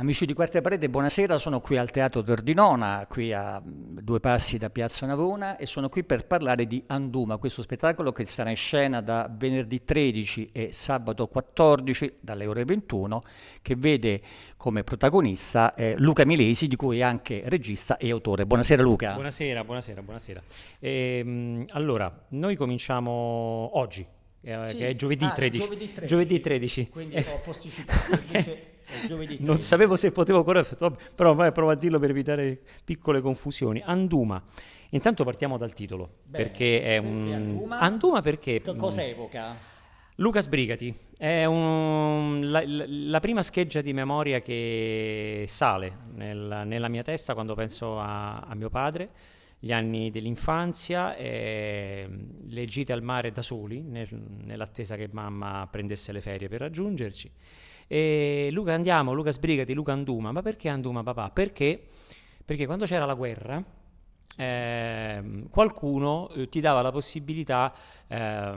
Amici di Quarta Parete, buonasera, sono qui al Teatro d'Ordinona, qui a due passi da Piazza Navona e sono qui per parlare di Anduma, questo spettacolo che sarà in scena da venerdì 13 e sabato 14 dalle ore 21, che vede come protagonista eh, Luca Milesi, di cui è anche regista e autore. Buonasera Luca. Buonasera, buonasera, buonasera. Ehm, allora, noi cominciamo oggi, eh, sì. che è giovedì ah, 13. Giovedì 13. Giovedì 13. Quindi eh. ho posticipato. giovedì. non eh. sapevo se potevo correre, però vai, prova a dirlo per evitare piccole confusioni. Anduma. Intanto partiamo dal titolo, Bene, perché è un... Anduma, Anduma perché... C- mm, cosa evoca? Luca Sbrigati, è un, la, la, prima scheggia di memoria che sale nel, nella mia testa quando penso a, a mio padre, gli anni dell'infanzia, eh, le gite al mare da soli, nel, nell'attesa che mamma prendesse le ferie per raggiungerci. E Luca andiamo, Luca sbrigati, Luca Anduma. Ma perché Anduma papà? Perché, perché quando c'era la guerra ehm, eh, qualcuno ti dava la possibilità, eh,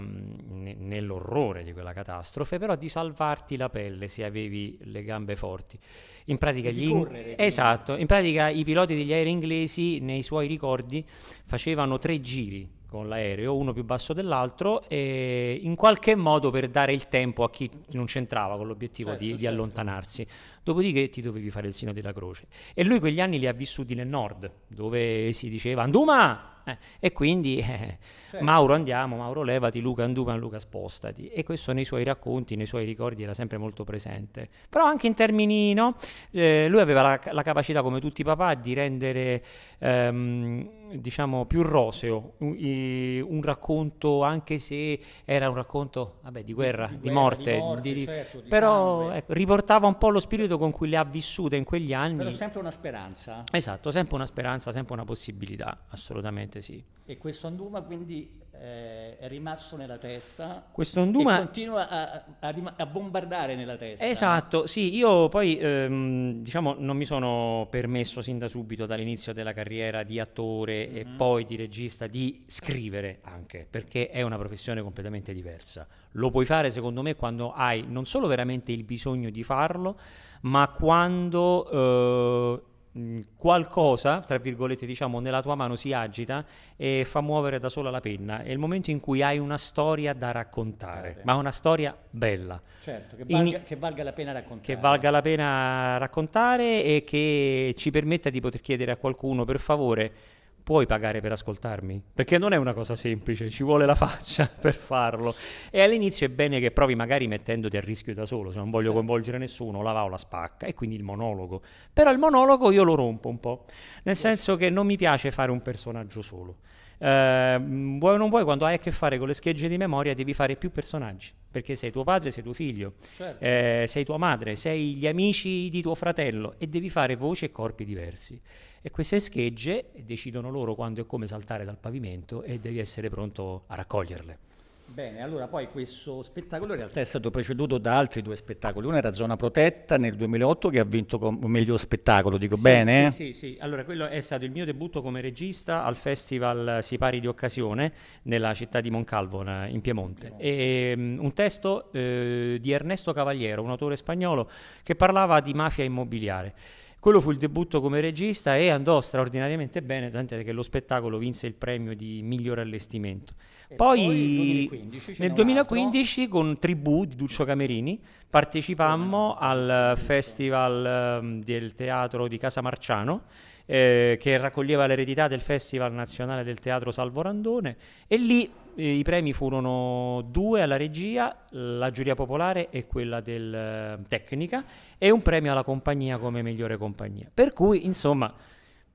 nell'orrore di quella catastrofe, però di salvarti la pelle se avevi le gambe forti. In pratica, gli in... Esatto, in pratica i piloti degli aerei inglesi nei suoi ricordi facevano tre giri con l'aereo, uno più basso dell'altro, e in qualche modo per dare il tempo a chi non c'entrava con l'obiettivo certo, di, certo. di, allontanarsi. Dopodiché ti dovevi fare il segno della croce. E lui quegli anni li ha vissuti nel nord, dove si diceva Anduma! Eh, e quindi eh, certo. Mauro andiamo, Mauro levati, Luca anduma, Luca spostati. E questo nei suoi racconti, nei suoi ricordi era sempre molto presente. Però anche in termini, no? eh, lui aveva la, la, capacità, come tutti i papà, di rendere, ehm, diciamo, più roseo un, i, un, racconto, anche se era un racconto, vabbè, di guerra, di, di guerra, morte. Di morte di, certo, però ecco, riportava un po' lo spirito con cui le ha vissute in quegli anni. Però sempre una speranza. Esatto, sempre una speranza, sempre una possibilità, assolutamente. Assolutamente sì. E questo anduma quindi eh, è rimasto nella testa questo anduma... e continua a, a, a, bombardare nella testa. Esatto, sì, io poi ehm, diciamo non mi sono permesso sin da subito dall'inizio della carriera di attore mm-hmm. e mhm. poi di regista di scrivere anche, perché è una professione completamente diversa. Lo puoi fare secondo me quando hai non solo veramente il bisogno di farlo, ma quando... Eh, Mm, qualcosa, tra virgolette diciamo, nella tua mano si agita e fa muovere da sola la penna. È il momento in cui hai una storia da raccontare, sì. Certo. ma una storia bella. Certo, che valga, in, che valga, la pena raccontare. Che valga la pena raccontare e che ci permetta di poter chiedere a qualcuno, per favore, puoi pagare per ascoltarmi? Perché non è una cosa semplice, ci vuole la faccia per farlo. E all'inizio è bene che provi magari mettendoti a rischio da solo, cioè non voglio coinvolgere nessuno, la va o la spacca, e quindi il monologo. Però il monologo io lo rompo un po', nel senso che non mi piace fare un personaggio solo. Eh, vuoi o non vuoi, quando hai a che fare con le schegge di memoria devi fare più personaggi, perché sei tuo padre, sei tuo figlio, certo. eh, sei tua madre, sei gli amici di tuo fratello e devi fare voci e corpi diversi e queste schegge decidono loro quando e come saltare dal pavimento e devi essere pronto a raccoglierle. Bene, allora poi questo spettacolo in realtà è stato preceduto da altri due spettacoli. Uno era Zona Protetta nel 2008 che ha vinto come miglior spettacolo, dico sì, bene? Sì, eh? sì, sì, allora quello è stato il mio debutto come regista al Festival Sipari di Occasione nella città di Moncalvo in Piemonte. E, um, ehm, un testo eh, di Ernesto Cavaliero, un autore spagnolo, che parlava di mafia immobiliare. Quello fu il debutto come regista e andò straordinariamente bene, tant'è che lo spettacolo vinse il premio di miglior allestimento. poi, poi 2015, nel 2015 con Tribù di Duccio Camerini partecipammo al festival ehm, del teatro di Casa Marciano eh, che raccoglieva l'eredità del Festival Nazionale del Teatro Salvo Randone e lì eh, i premi furono due alla regia, la giuria popolare e quella del eh, tecnica e un premio alla compagnia come migliore compagnia. Per cui, insomma,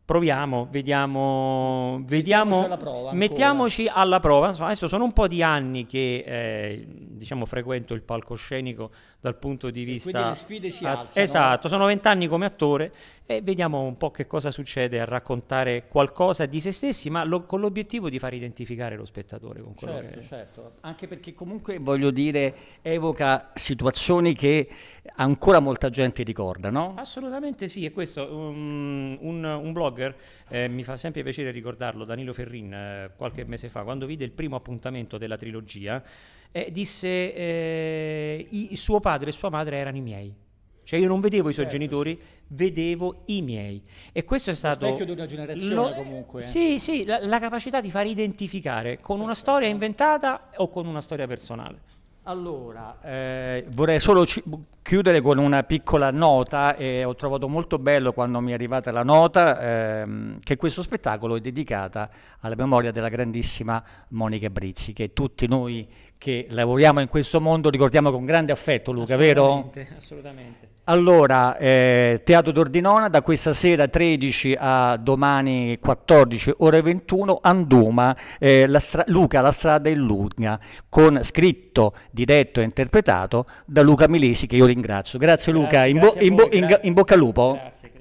proviamo, vediamo, vediamo mettiamoci alla prova. Insomma, adesso sono un po' di anni che eh, diciamo, frequento il palcoscenico dal punto di vista... Quindi le sfide si alzano. Esatto, sono vent'anni come attore e vediamo un po' che cosa succede a raccontare qualcosa di se stessi, ma lo, con l'obiettivo di far identificare lo spettatore con quello certo, che... Certo, anche perché comunque, voglio dire, evoca situazioni che ancora molta gente ricorda, no? Assolutamente sì, e questo um, un, un, blogger, eh, mi fa sempre piacere ricordarlo, Danilo Ferrin, eh, qualche mese fa, quando vide il primo appuntamento della trilogia, eh, disse disse eh, i, suo padre e sua madre erano i miei. Cioè io non vedevo i suoi certo. genitori, vedevo i miei. E questo è stato... Specchio di una generazione lo, comunque. Eh. Sì, sì, la, la, capacità di far identificare con una storia inventata o con una storia personale. Allora, eh, vorrei solo ci- chiudere con una piccola nota eh, ho trovato molto bello quando mi è arrivata la nota ehm, che questo spettacolo è dedicata alla memoria della grandissima Monica Brizzi che tutti noi che lavoriamo in questo mondo ricordiamo con grande affetto, Luca, assolutamente, vero? Assolutamente. Allora, eh, Teatro d'Ordinona, da questa sera 13 a domani 14, ore 21, Anduma, eh, la Luca, la strada in Lugna, con scritto, diretto e interpretato da Luca Milesi, che io ringrazio. Grazie, grazie Luca, grazie in, bo voi, in, bo in, in, bocca al lupo. Grazie.